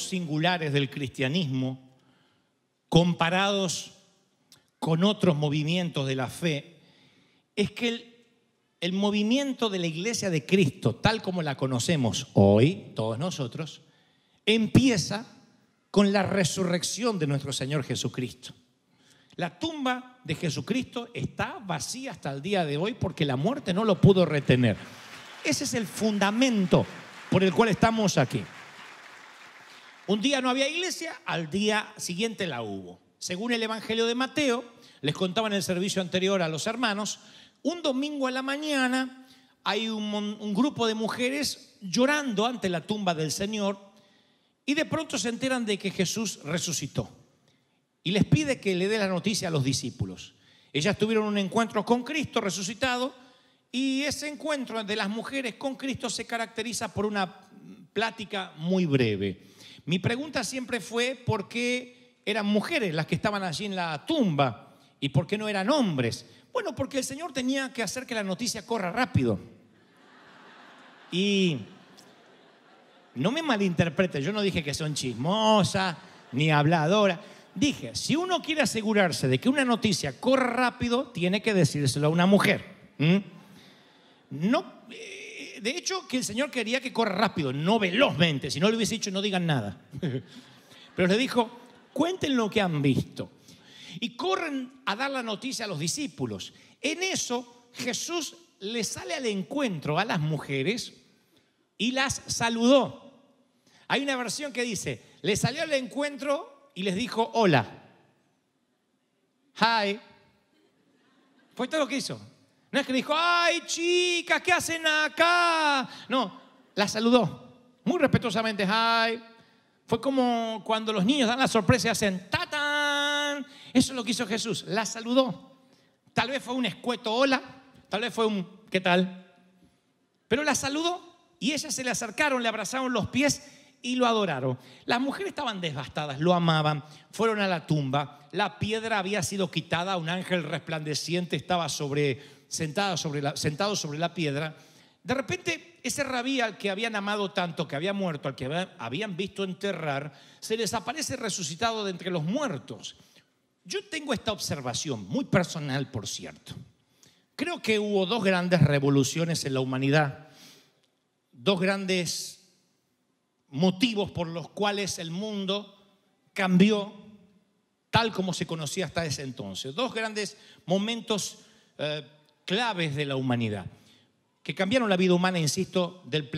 singulares del cristianismo, comparados con otros movimientos de la fe, es que el movimiento de la iglesia de Cristo, tal como la conocemos hoy, todos nosotros, empieza con la resurrección de nuestro Señor Jesucristo. La tumba de Jesucristo está vacía hasta el día de hoy porque la muerte no lo pudo retener. Ese es el fundamento por el cual estamos aquí. Un día no había iglesia, al día siguiente la hubo. Según el Evangelio de Mateo, les contaba en el servicio anterior a los hermanos, un domingo a la mañana hay un, grupo de mujeres llorando ante la tumba del Señor y de pronto se enteran de que Jesús resucitó y les pide que le dé la noticia a los discípulos. Ellas tuvieron un encuentro con Cristo resucitado y ese encuentro de las mujeres con Cristo se caracteriza por una plática muy breve. Mi pregunta siempre fue por qué eran mujeres las que estaban allí en la tumba y por qué no eran hombres. Bueno, porque el Señor tenía que hacer que la noticia corra rápido. Y no me malinterprete, yo no dije que son chismosas ni habladoras. Dije, si uno quiere asegurarse de que una noticia corra rápido, tiene que decírselo a una mujer. No de hecho, que el Señor quería que corra rápido, no velozmente. Si no lo hubiese dicho, no digan nada. Pero le dijo, cuenten lo que han visto. Y corren a dar la noticia a los discípulos. En eso, Jesús le sale al encuentro a las mujeres y las saludó. Hay una versión que dice, le salió al encuentro y les dijo, hola. Hi. Fue todo lo que hizo. No es que dijo, ay chicas, ¿qué hacen acá? No, la saludó muy respetuosamente, ay. Fue como cuando los niños dan la sorpresa y hacen, ¡tatán! Eso es lo que hizo Jesús, la saludó. Tal vez fue un escueto hola, tal vez fue un, ¿qué tal? Pero la saludó y ellas se le acercaron, le abrazaron los pies y lo adoraron. Las mujeres estaban devastadas, lo amaban, fueron a la tumba, la piedra había sido quitada, un ángel resplandeciente estaba sobre sentado sobre la, sobre la piedra, de repente ese rabí al que habían amado tanto, que había muerto, al que habían visto enterrar, se les aparece resucitado de entre los muertos. Yo tengo esta observación, muy personal por cierto. Creo que hubo dos grandes revoluciones en la humanidad, dos grandes motivos por los cuales el mundo cambió tal como se conocía hasta ese entonces, dos grandes momentos eh, claves de la humanidad, que cambiaron la vida humana, insisto, del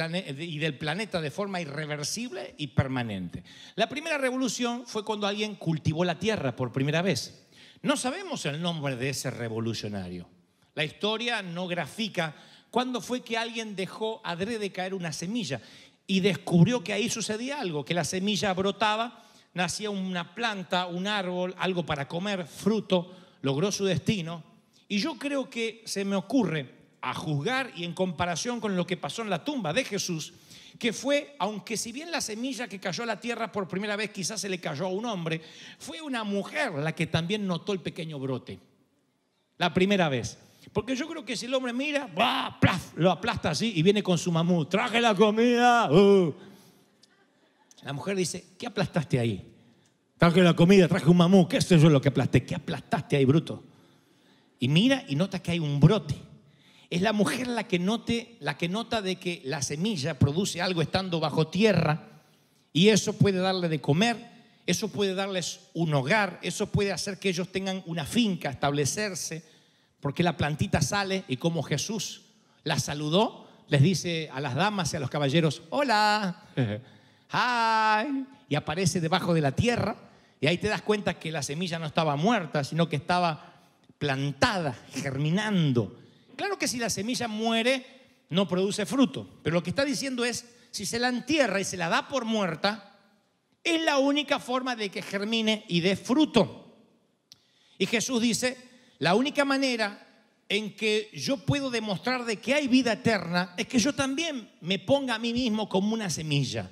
y del planeta de forma irreversible y permanente. La primera revolución fue cuando alguien cultivó la tierra por primera vez. No sabemos el nombre de ese revolucionario. La historia no grafica cuándo fue que alguien dejó adrede caer una semilla y descubrió que ahí sucedía algo, que la semilla brotaba, nacía una planta, un árbol, algo para comer, fruto, logró su destino, y yo creo que se me ocurre, a juzgar y en comparación con lo que pasó en la tumba de Jesús, que fue, aunque si bien la semilla que cayó a la tierra por primera vez quizás se le cayó a un hombre, fue una mujer la que también notó el pequeño brote. La primera vez. Porque yo creo que si el hombre mira, ¡plaf! lo aplasta así y viene con su mamú, traje la comida. ¡Uh! La mujer dice, ¿qué aplastaste ahí? Traje la comida, traje un mamú, qué esto yo lo que aplasté, ¿qué aplastaste ahí, bruto? y mira y nota que hay un brote. Es la mujer la que, note, la que nota de que la semilla produce algo estando bajo tierra y eso puede darle de comer, eso puede darles un hogar, eso puede hacer que ellos tengan una finca, establecerse, porque la plantita sale y como Jesús la saludó, les dice a las damas y a los caballeros, hola, hi, y aparece debajo de la tierra y ahí te das cuenta que la semilla no estaba muerta, sino que estaba plantada, germinando. Claro que si la semilla muere, no produce fruto, pero lo que está diciendo es, si se la entierra y se la da por muerta, es la única forma de que germine y dé fruto. Y Jesús dice, la única manera en que yo puedo demostrar de que hay vida eterna es que yo también me ponga a mí mismo como una semilla.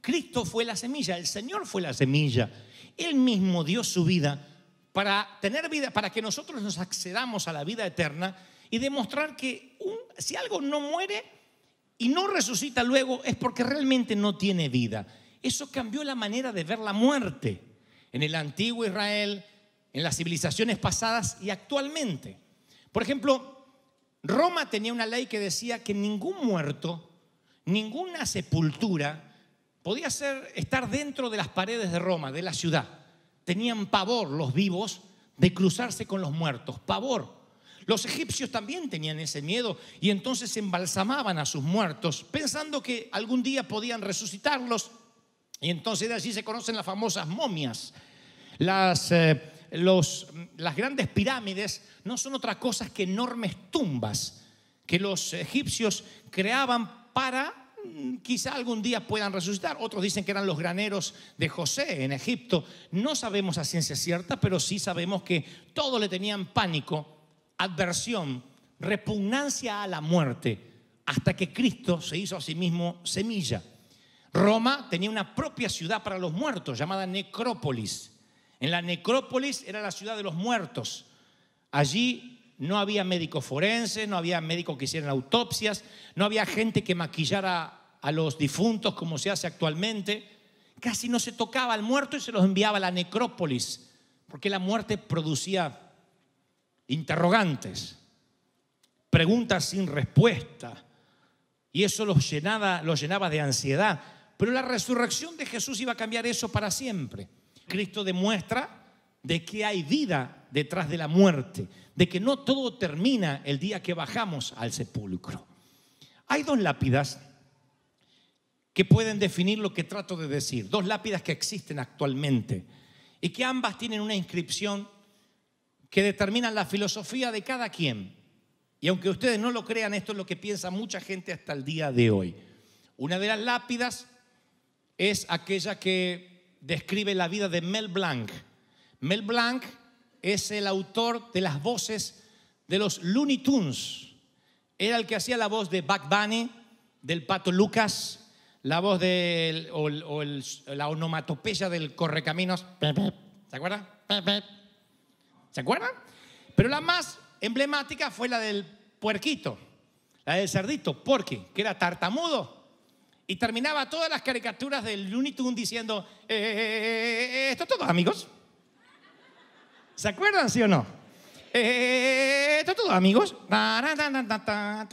Cristo fue la semilla, el Señor fue la semilla. Él mismo dio su vida para tener vida, para que nosotros nos accedamos a la vida eterna y demostrar que si algo no muere y no resucita luego es porque realmente no tiene vida. Eso cambió la manera de ver la muerte en el antiguo Israel, en las civilizaciones pasadas y actualmente. Por ejemplo, Roma tenía una ley que decía que ningún muerto, ninguna sepultura podía ser, estar dentro de las paredes de Roma, de la ciudad tenían pavor los vivos de cruzarse con los muertos, pavor. Los egipcios también tenían ese miedo y entonces embalsamaban a sus muertos pensando que algún día podían resucitarlos y entonces de allí se conocen las famosas momias. Las, eh, las grandes pirámides no son otra cosa que enormes tumbas que los egipcios creaban para Mm, quizá algún día puedan resucitar. Otros dicen que eran los graneros de José en Egipto. No sabemos a ciencia cierta, pero sí sabemos que todos le tenían pánico, adversión, repugnancia a la muerte, hasta que Cristo se hizo a sí mismo semilla. Roma tenía una propia ciudad para los muertos llamada necrópolis. En la necrópolis era la ciudad de los muertos. Allí no había médicos forenses, no había médicos que hicieran autopsias, no había gente que maquillara a los difuntos como se hace actualmente. Casi no se tocaba al muerto y se los enviaba a la necrópolis, porque la muerte producía interrogantes, preguntas sin respuesta, y eso los llenaba, los llenaba de ansiedad. Pero la resurrección de Jesús iba a cambiar eso para siempre. Cristo demuestra de que hay vida detrás de la muerte, de que no todo termina el día que bajamos al sepulcro. Hay dos lápidas que pueden definir lo que trato de decir, dos lápidas que existen actualmente y que ambas tienen una inscripción que determina la filosofía de cada quien. Y aunque ustedes no lo crean, esto es lo que piensa mucha gente hasta el día de hoy. Una de las lápidas es aquella que describe la vida de Mel Blanc, Mel Blanc es el autor de las voces de los Looney Tunes. Era el que hacía la voz de Bugs Bunny, del Pato Lucas, la voz de la onomatopeya del Correcaminos. ¿Se acuerdan? ¿Se acuerdan? Pero la más emblemática fue la del puerquito, la del cerdito, porque que era tartamudo. Y terminaba todas las caricaturas del Looney Tunes diciendo, eh, eh, eh, eh esto todos amigos. ¿Se acuerdan, sí o no? Eh, Esto es todo, amigos? Al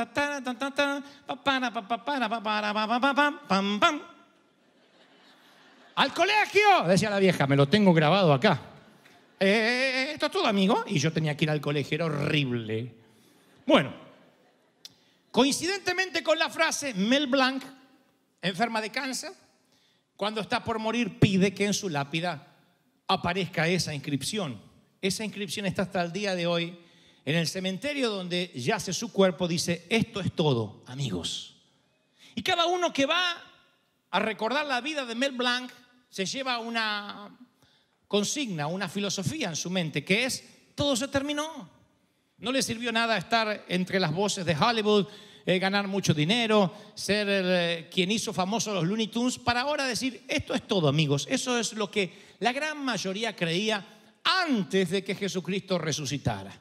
colegio, decía la vieja, me lo tengo grabado acá. Eh, Esto es todo, amigo? Y yo tenía que ir al colegio, era horrible. Bueno, coincidentemente con la frase, Mel Blanc, enferma de cáncer, cuando está por morir, pide que en su lápida aparezca esa inscripción esa inscripción está hasta el día de hoy en el cementerio donde yace su cuerpo. Dice, esto es todo, amigos. Y cada uno que va a recordar la vida de Mel Blanc se lleva una consigna, una filosofía en su mente, que es, todo se terminó. No le sirvió nada estar entre las voces de Hollywood, eh, ganar mucho dinero, ser eh, quien hizo famoso los Looney Tunes, para ahora decir, esto es todo amigos, eso es lo que la gran mayoría creía antes de que Jesucristo resucitara.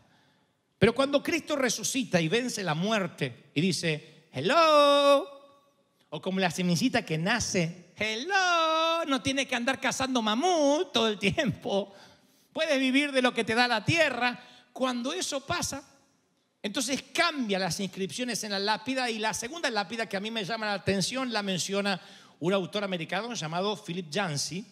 Pero cuando Cristo resucita y vence la muerte y dice, hello, o como la semillita que nace, hello, no tiene que andar cazando mamut todo el tiempo, puedes vivir de lo que te da la tierra, cuando eso pasa, entonces cambia las inscripciones en la lápida y la segunda lápida que a mí me llama la atención la menciona un autor americano llamado Philip jancy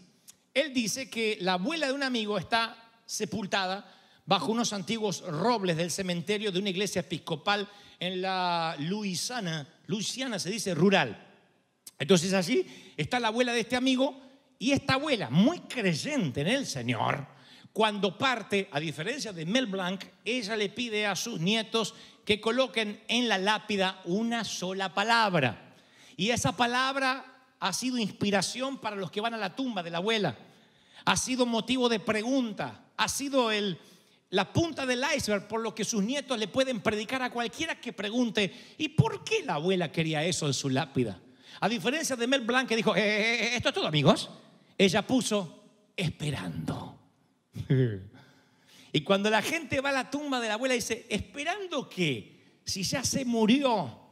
Él dice que la abuela de un amigo está sepultada bajo unos antiguos robles del cementerio de una iglesia episcopal en la Luisana Luisiana se dice rural. Entonces allí está la abuela de este amigo y esta abuela, muy creyente en el Señor, cuando parte, a diferencia de Mel Blanc, ella le pide a sus nietos que coloquen en la lápida una sola palabra. Y esa palabra ha sido inspiración para los que van a la tumba de la abuela. Ha sido motivo de pregunta ha sido el, la punta del iceberg por lo que sus nietos le pueden predicar a cualquiera que pregunte, ¿y por qué la abuela quería eso en su lápida? A diferencia de Mel Blanc que dijo, eh, eh, eh, esto es todo amigos, ella puso esperando. y cuando la gente va a la tumba de la abuela dice, ¿esperando qué? Si ya se murió.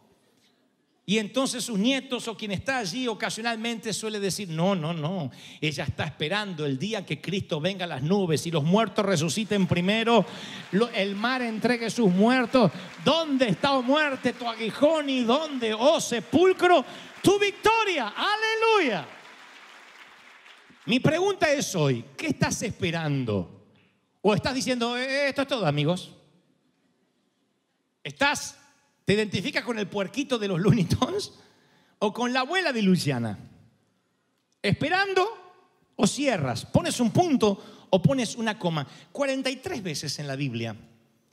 Y entonces sus nietos o quien está allí ocasionalmente suele decir, no, no, no, ella está esperando el día que Cristo venga a las nubes y los muertos resuciten primero, el mar entregue sus muertos. ¿Dónde está, oh muerte, tu aguijón y dónde, oh sepulcro, tu victoria? Aleluya. Mi pregunta es hoy, ¿qué estás esperando? ¿O estás diciendo, eh, esto es todo, amigos? ¿Estás ¿Te identificas con el puerquito de los Looney o con la abuela de Luciana? ¿Esperando o cierras? ¿Pones un punto o pones una coma? 43 veces en la Biblia.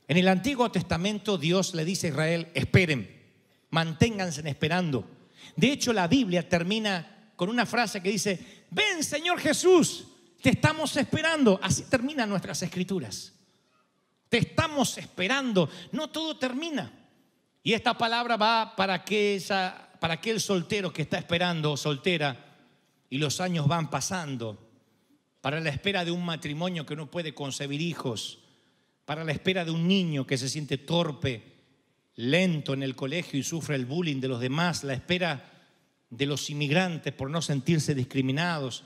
En el Antiguo Testamento Dios le dice a Israel, esperen, manténganse esperando. De hecho, la Biblia termina con una frase que dice, ven Señor Jesús, te estamos esperando. Así terminan nuestras escrituras. Te estamos esperando. No todo termina. Y esta palabra va para, que esa, aquel soltero que está esperando soltera y los años van pasando, para la espera de un matrimonio que no puede concebir hijos, para la espera de un niño que se siente torpe, lento en el colegio y sufre el bullying de los demás, la espera de los inmigrantes por no sentirse discriminados,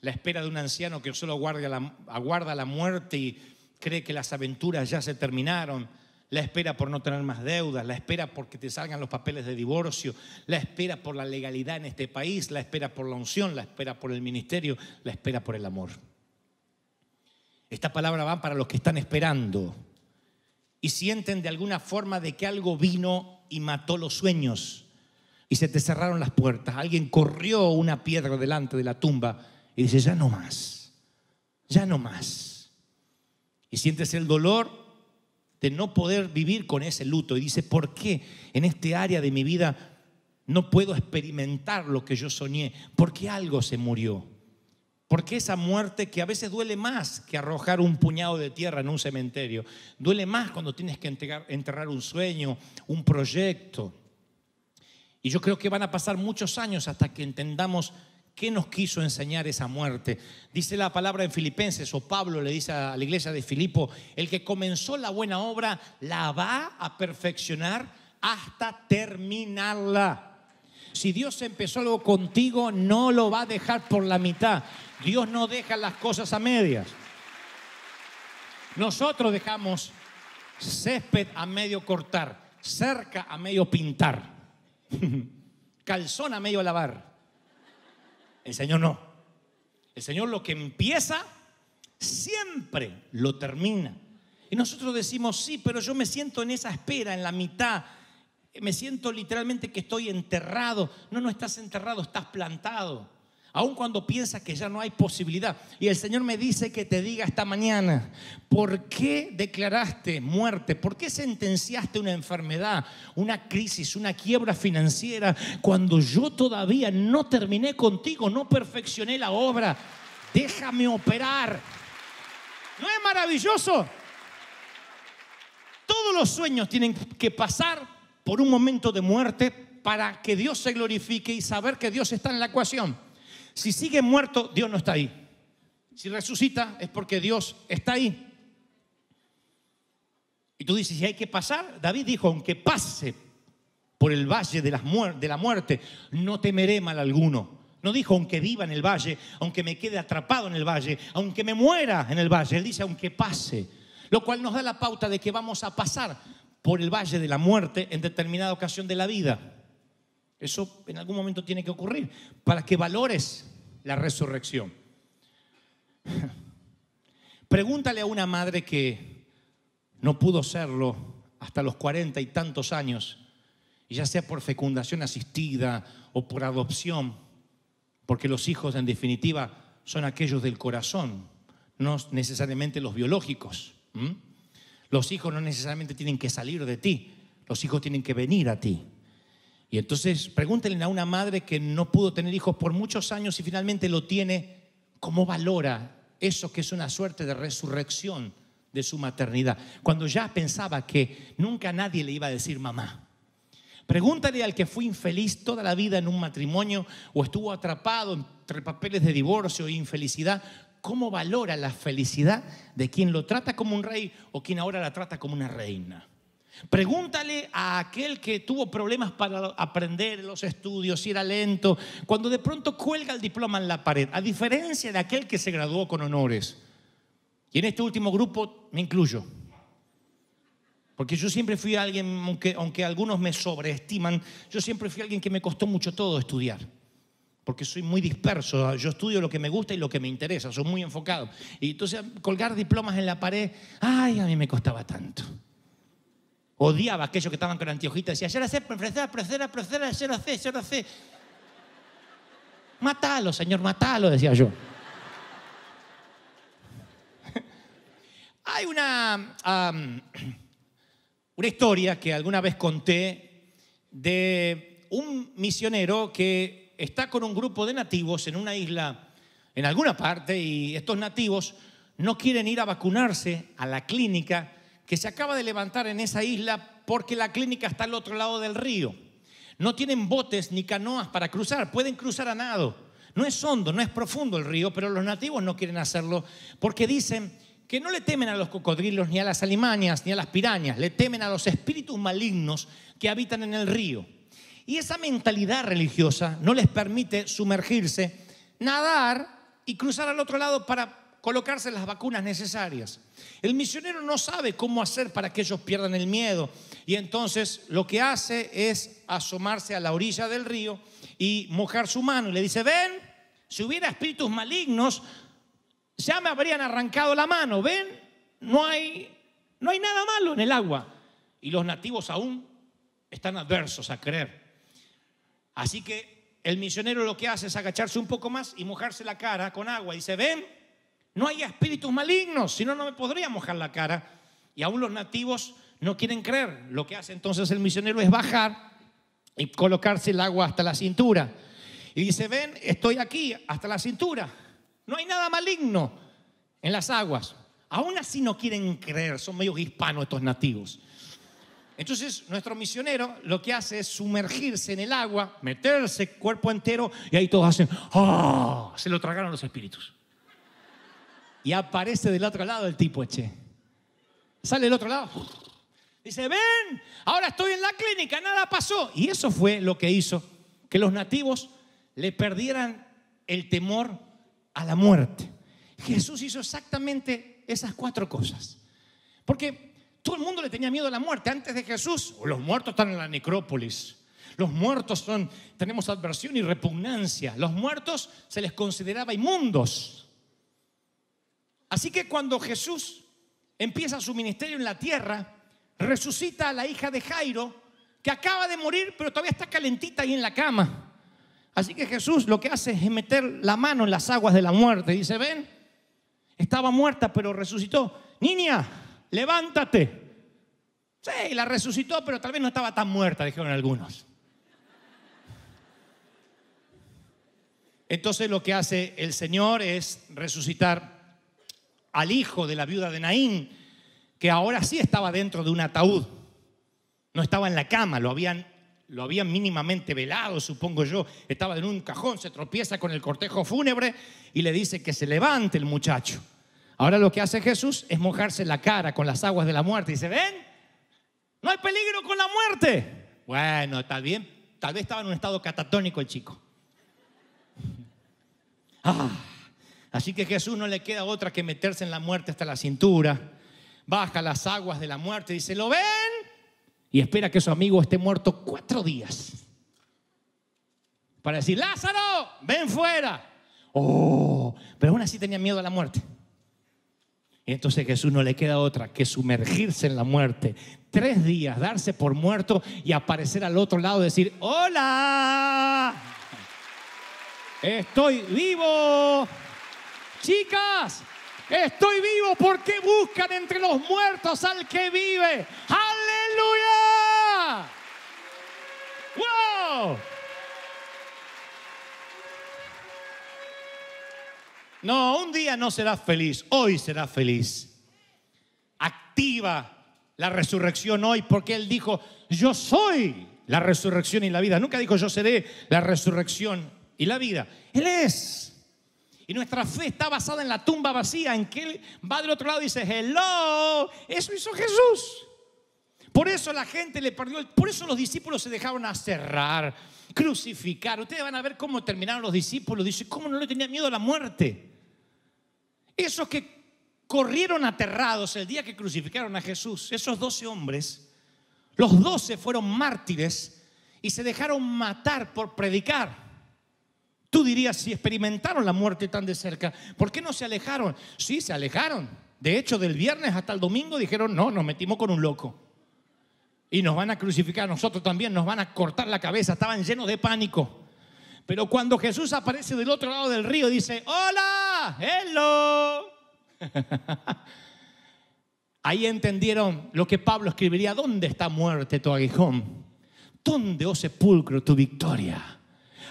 la espera de un anciano que solo aguarda la muerte y cree que las aventuras ya se terminaron la espera por no tener más deudas, la espera porque te salgan los papeles de divorcio, la espera por la legalidad en este país, la espera por la unción, la espera por el ministerio, la espera por el amor. Esta palabra va para los que están esperando y sienten de alguna forma de que algo vino y mató los sueños y se te cerraron las puertas. Alguien corrió una piedra delante de la tumba y dice, ya no más, ya no más. Y sientes el dolor de no poder vivir con ese luto. Y dice, ¿por qué en este área de mi vida no puedo experimentar lo que yo soñé? ¿Por qué algo se murió. ¿Por qué esa muerte que a veces duele más que arrojar un puñado de tierra en un cementerio, duele más cuando tienes que enterrar un sueño, un proyecto. Y yo creo que van a pasar muchos años hasta que entendamos ¿Qué nos quiso enseñar esa muerte? Dice la palabra en Filipenses, o Pablo le dice a la iglesia de Filipo, el que comenzó la buena obra la va a perfeccionar hasta terminarla. Si Dios empezó algo contigo, no lo va a dejar por la mitad. Dios no deja las cosas a medias. Nosotros dejamos césped a medio cortar, cerca a medio pintar, calzón a medio lavar. El Señor no. El Señor lo que empieza, siempre lo termina. Y nosotros decimos, sí, pero yo me siento en esa espera, en la mitad. Me siento literalmente que estoy enterrado. No, no estás enterrado, estás plantado aun cuando piensas que ya no hay posibilidad. Y el Señor me dice que te diga esta mañana, ¿por qué declaraste muerte? ¿Por qué sentenciaste una enfermedad, una crisis, una quiebra financiera, cuando yo todavía no terminé contigo, no perfeccioné la obra? Déjame operar. ¿No es maravilloso? Todos los sueños tienen que pasar por un momento de muerte para que Dios se glorifique y saber que Dios está en la ecuación. Si sigue muerto, Dios no está ahí. Si resucita, es porque Dios está ahí. Y tú dices, si hay que pasar, David dijo, aunque pase por el valle de, de la muerte, no temeré mal alguno. No dijo, aunque viva en el valle, aunque me quede atrapado en el valle, aunque me muera en el valle. Él dice, aunque pase. Lo cual nos da la pauta de que vamos a pasar por el valle de la muerte en determinada ocasión de la vida. Eso en algún momento tiene que ocurrir para que valores la resurrección. Pregúntale a una madre que no pudo serlo hasta los cuarenta y tantos años, ya sea por fecundación asistida o por adopción, porque los hijos en definitiva son aquellos del corazón, no necesariamente los biológicos. Los hijos no necesariamente tienen que salir de ti, los hijos tienen que venir a ti. Y entonces pregúntenle a una madre que no pudo tener hijos por muchos años y finalmente lo tiene, ¿cómo valora eso que es una suerte de resurrección de su maternidad? Cuando ya pensaba que nunca nadie le iba a decir mamá. Pregúntale al que fue infeliz toda la vida en un matrimonio o estuvo atrapado entre papeles de divorcio e infelicidad, ¿cómo valora la felicidad de quien lo trata como un rey o quien ahora la trata como una reina? Pregúntale a aquel que tuvo problemas para aprender los estudios, si era lento, cuando de pronto cuelga el diploma en la pared, a diferencia de aquel que se graduó con honores. Y en este último grupo me incluyo. Porque yo siempre fui alguien, aunque, algunos me sobreestiman, yo siempre fui alguien que me costó mucho todo estudiar porque soy muy disperso, yo estudio lo que me gusta y lo que me interesa, soy muy enfocado. Y entonces colgar diplomas en la pared, ay, a mí me costaba tanto. Odiaba a aquellos que estaban con anteojitas. Decía, sé, profesora, profesora, profesora yo lo sé, yo lo sé matalo señor, matalo decía yo. Hay una, una historia que alguna vez conté de un misionero que está con un grupo de nativos en una isla, en alguna parte, y estos nativos no quieren ir a vacunarse a la clínica que se acaba de levantar en esa isla porque la clínica está al otro lado del río. No tienen botes ni canoas para cruzar, pueden cruzar a nado. No es hondo, no es profundo el río, pero los nativos no quieren hacerlo porque dicen que no le temen a los cocodrilos, ni a las alimañas, ni a las pirañas, le temen a los espíritus malignos que habitan en el río. Y esa mentalidad religiosa no les permite sumergirse, nadar y cruzar al otro lado para colocarse las vacunas necesarias. El misionero no sabe cómo hacer para que ellos pierdan el miedo y entonces lo que hace es asomarse a la orilla del río y mojar su mano y le dice, ven, si hubiera espíritus malignos, ya me habrían arrancado la mano, ven, no hay, no hay nada malo en el agua. Y los nativos aún están adversos a creer. Así que el misionero lo que hace es agacharse un poco más y mojarse la cara con agua. Y dice, ven, no hay espíritus malignos, si no, no me podría mojar la cara. Y aún los nativos no quieren creer. Lo que hace entonces el misionero es bajar y colocarse el agua hasta la cintura. Y dice, ven, estoy aquí hasta la cintura. No hay nada maligno en las aguas. Aún así no quieren creer, son medio hispanos estos nativos. Entonces nuestro misionero lo que hace es sumergirse en el agua, meterse cuerpo entero y ahí todos hacen, ¡ah! ¡Oh! Se lo tragaron los espíritus y aparece del otro lado el tipo, Eche este. Sale del otro lado. Dice, ven, ahora estoy en la clínica, nada pasó. Y eso fue lo que hizo que los nativos le perdieran el temor a la muerte. Jesús hizo exactamente esas cuatro cosas. Porque todo el mundo le tenía miedo a la muerte. Antes de Jesús, los muertos están en la necrópolis. Los muertos son, tenemos adversión y repugnancia. Los muertos se les consideraba inmundos. Así que cuando Jesús empieza su ministerio en la tierra, resucita a la hija de Jairo, que acaba de morir, pero todavía está calentita ahí en la cama. Así que Jesús lo que hace es meter la mano en las aguas de la muerte. Dice, ven, estaba muerta, pero resucitó. Niña, levántate. Sí, la resucitó, pero tal vez no estaba tan muerta, dijeron algunos. Entonces lo que hace el Señor es resucitar al hijo de la viuda de Naín, que ahora sí estaba dentro de un ataúd, no estaba en la cama, lo habían, lo habían mínimamente velado, supongo yo, estaba en un cajón, se tropieza con el cortejo fúnebre y le dice que se levante el muchacho. Ahora lo que hace Jesús es mojarse la cara con las aguas de la muerte y dice, ven, no hay peligro con la muerte. Bueno, está bien, tal vez estaba en un estado catatónico el chico. Ah, Así que Jesús no le queda otra que meterse en la muerte hasta la cintura. Baja las aguas de la muerte, y dice, ¿lo ven? Y espera que su amigo esté muerto cuatro días. Para decir, Lázaro, ven fuera. Oh, pero aún así tenía miedo a la muerte. entonces Jesús no le queda otra que sumergirse en la muerte. Tres días, darse por muerto y aparecer al otro lado y decir, hola, estoy vivo. Chicas, estoy vivo porque buscan entre los muertos al que vive. Aleluya. ¡Wow! No, un día no será feliz, hoy será feliz. Activa la resurrección hoy porque Él dijo, yo soy la resurrección y la vida. Nunca dijo, yo seré la resurrección y la vida. Él es. Y nuestra fe está basada en la tumba vacía, en que Él va del otro lado y dice, hello, eso hizo Jesús. Por eso la gente le perdió, por eso los discípulos se dejaron aserrar, crucificar. Ustedes van a ver cómo terminaron los discípulos. Dice, ¿cómo no le tenía miedo a la muerte? Esos que corrieron aterrados el día que crucificaron a Jesús, esos doce hombres, los doce fueron mártires y se dejaron matar por predicar. Tú dirías, si experimentaron la muerte tan de cerca, ¿por qué no se alejaron? Sí, se alejaron. De hecho, del viernes hasta el domingo dijeron, no, nos metimos con un loco. Y nos van a crucificar, nosotros también nos van a cortar la cabeza. Estaban llenos de pánico. Pero cuando Jesús aparece del otro lado del río, dice, hola, hello. Ahí entendieron lo que Pablo escribiría, ¿dónde está muerte tu aguijón? ¿Dónde, oh sepulcro, tu victoria?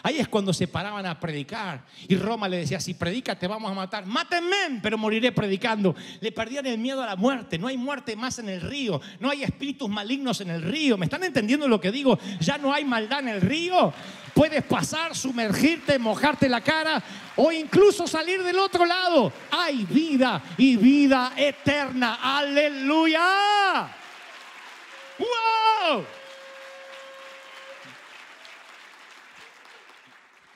Ahí es cuando se paraban a predicar. Y Roma le decía, si predica te vamos a matar. Mátenme, pero moriré predicando. Le perdían el miedo a la muerte. No hay muerte más en el río. No hay espíritus malignos en el río. ¿Me están entendiendo lo que digo? Ya no hay maldad en el río. Puedes pasar, sumergirte, mojarte la cara o incluso salir del otro lado. Hay vida y vida eterna. Aleluya. ¡Wow!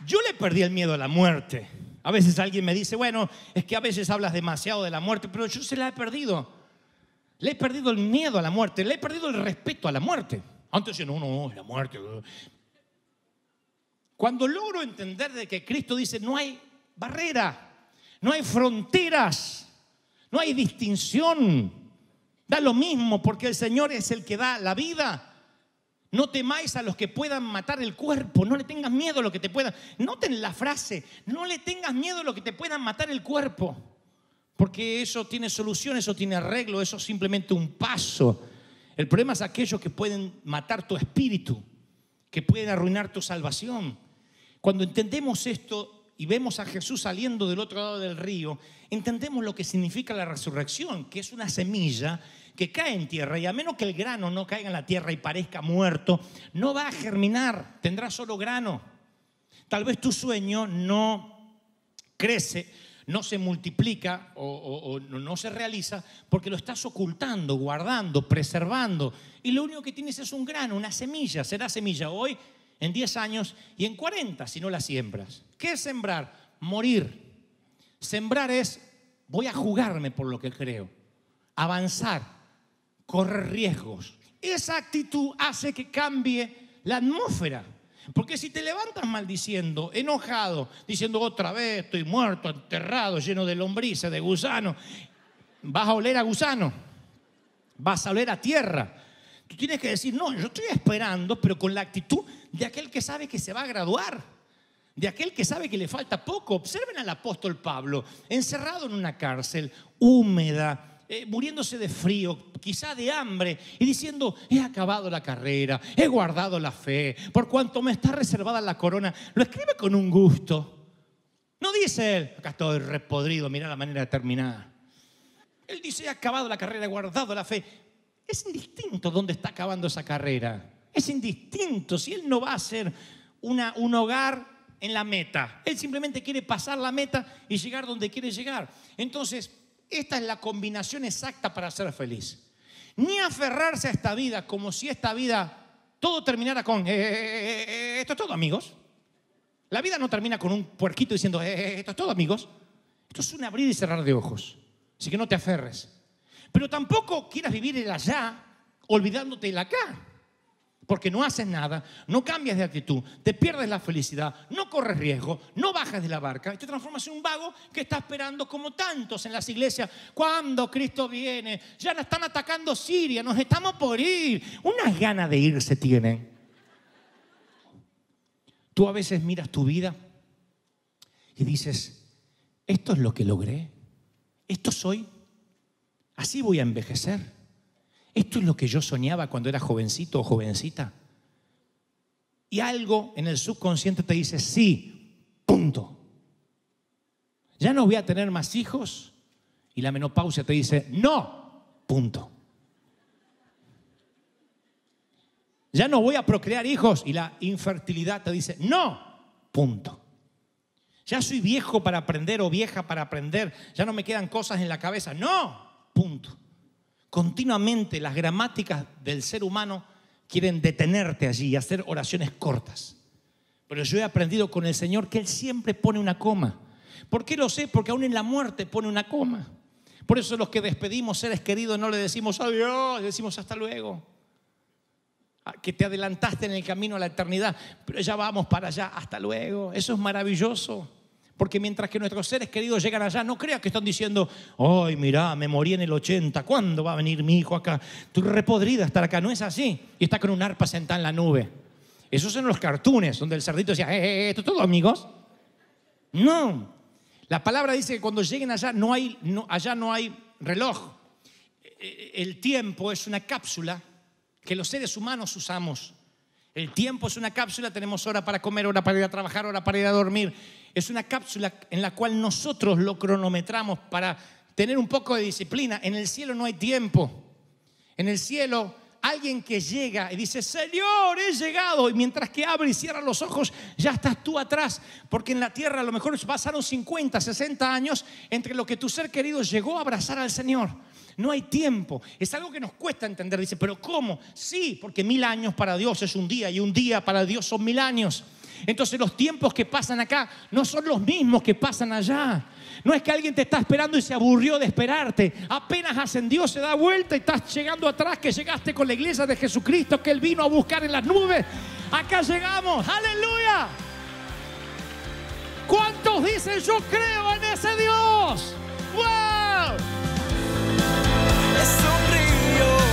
Yo le perdí el miedo a la muerte. A veces alguien me dice, bueno, es que a veces hablas demasiado de la muerte, pero yo se la he perdido. Le he perdido el miedo a la muerte, le he perdido el respeto a la muerte. Antes no, no, no, la muerte. Cuando logro entender de que Cristo dice, no hay barrera, no hay fronteras, no hay distinción, da lo mismo porque el Señor es el que da la vida no temáis a los que puedan matar el cuerpo, no le tengas miedo a lo que te puedan. Noten la frase, no le tengas miedo a lo que te puedan matar el cuerpo, porque eso tiene solución, eso tiene arreglo, eso es simplemente un paso. El problema es aquellos que pueden matar tu espíritu, que pueden arruinar tu salvación. Cuando entendemos esto y vemos a Jesús saliendo del otro lado del río, entendemos lo que significa la resurrección, que es una semilla que cae en tierra y a menos que el grano no caiga en la tierra y parezca muerto, no va a germinar, tendrá solo grano. Tal vez tu sueño no crece, no se multiplica o, no se realiza porque lo estás ocultando, guardando, preservando. Y lo único que tienes es un grano, una semilla. Será semilla hoy, en 10 años y en 40 si no la siembras. ¿Qué es sembrar? Morir. Sembrar es voy a jugarme por lo que creo, avanzar, corre riesgos. Esa actitud hace que cambie la atmósfera. Porque si te levantas maldiciendo, enojado, diciendo otra vez estoy muerto, enterrado, lleno de lombrices, de gusanos, vas a oler a gusano, vas a oler a tierra. Tú tienes que decir, no, yo estoy esperando, pero con la actitud de aquel que sabe que se va a graduar, de aquel que sabe que le falta poco. Observen al apóstol Pablo, encerrado en una cárcel húmeda, eh, muriéndose de frío, quizá de hambre, y diciendo, he acabado la carrera, he guardado la fe, por cuanto me está reservada la corona, lo escribe con un gusto. No dice él, acá estoy repodrido, mira la manera de terminar. Él dice, he acabado la carrera, he guardado la fe. Es indistinto dónde está acabando esa carrera. Es indistinto si él no va a ser una, un hogar en la meta. Él simplemente quiere pasar la meta y llegar donde quiere llegar. Entonces, esta es la combinación exacta para ser feliz. Ni aferrarse a esta vida como si esta vida todo terminara con, eh, eh, eh, esto es todo amigos. La vida no termina con un puerquito diciendo, esto es todo amigos. Esto es un abrir y cerrar de ojos. Así que no te aferres. Pero tampoco quieras vivir el allá olvidándote el acá porque no haces nada, no cambias de actitud, te pierdes la felicidad, no corres riesgo, no bajas de la barca y te transformas en un vago que está esperando como tantos en las iglesias. cuando Cristo viene? Ya nos están atacando Siria, nos estamos por ir. Unas ganas de irse tienen. Tú a veces miras tu vida y dices, esto es lo que logré, esto soy, así voy a envejecer. ¿Esto es lo que yo soñaba cuando era jovencito o jovencita? Y algo en el subconsciente te dice, sí, punto. Ya no voy a tener más hijos y la menopausia te dice, no, punto. Ya no voy a procrear hijos y la infertilidad te dice, no, punto. Ya soy viejo para aprender o vieja para aprender, ya no me quedan cosas en la cabeza, no, punto. Continuamente las gramáticas del ser humano quieren detenerte allí y hacer oraciones cortas. Pero yo he aprendido con el Señor que Él siempre pone una coma. ¿Por qué lo sé? Porque aún en la muerte pone una coma. Por eso los que despedimos seres queridos no le decimos adiós, le decimos hasta luego. Ah, que te adelantaste en el camino a la eternidad, pero ya vamos para allá, hasta luego. Eso es maravilloso. Porque mientras que nuestros seres queridos llegan allá, no creas que están diciendo, ay, mirá, me morí en el 80, ¿cuándo va a venir mi hijo acá? Tú repodrida estar acá, no es así. Y está con un arpa sentada en la nube. Esos son los cartunes donde el cerdito decía, eh, eh, eh es todo, amigos? No. La palabra dice que cuando lleguen allá no hay, allá no hay reloj. E, e, el tiempo es una cápsula que los seres humanos usamos. El tiempo es una cápsula, tenemos hora para comer, hora para ir a trabajar, hora para ir a dormir es una cápsula en la cual nosotros lo cronometramos para tener un poco de disciplina. En el cielo no hay tiempo. En el cielo alguien que llega y dice, Señor, he llegado. Y mientras que abre y cierra los ojos, ya estás tú atrás. Porque en la tierra a lo mejor pasaron 50, 60 años entre lo que tu ser querido llegó a abrazar al Señor. No hay tiempo. Es algo que nos cuesta entender. Dice, pero ¿cómo? Sí, porque mil años para Dios es un día y un día para Dios son mil años. Entonces los tiempos que pasan acá no son los mismos que pasan allá. No es que alguien te está esperando y se aburrió de esperarte. Apenas ascendió, se da vuelta y estás llegando atrás que llegaste con la iglesia de Jesucristo que Él vino a buscar en las nubes. Acá llegamos. Aleluya. ¿Cuántos dicen yo creo en ese Dios? ¡Wow! Es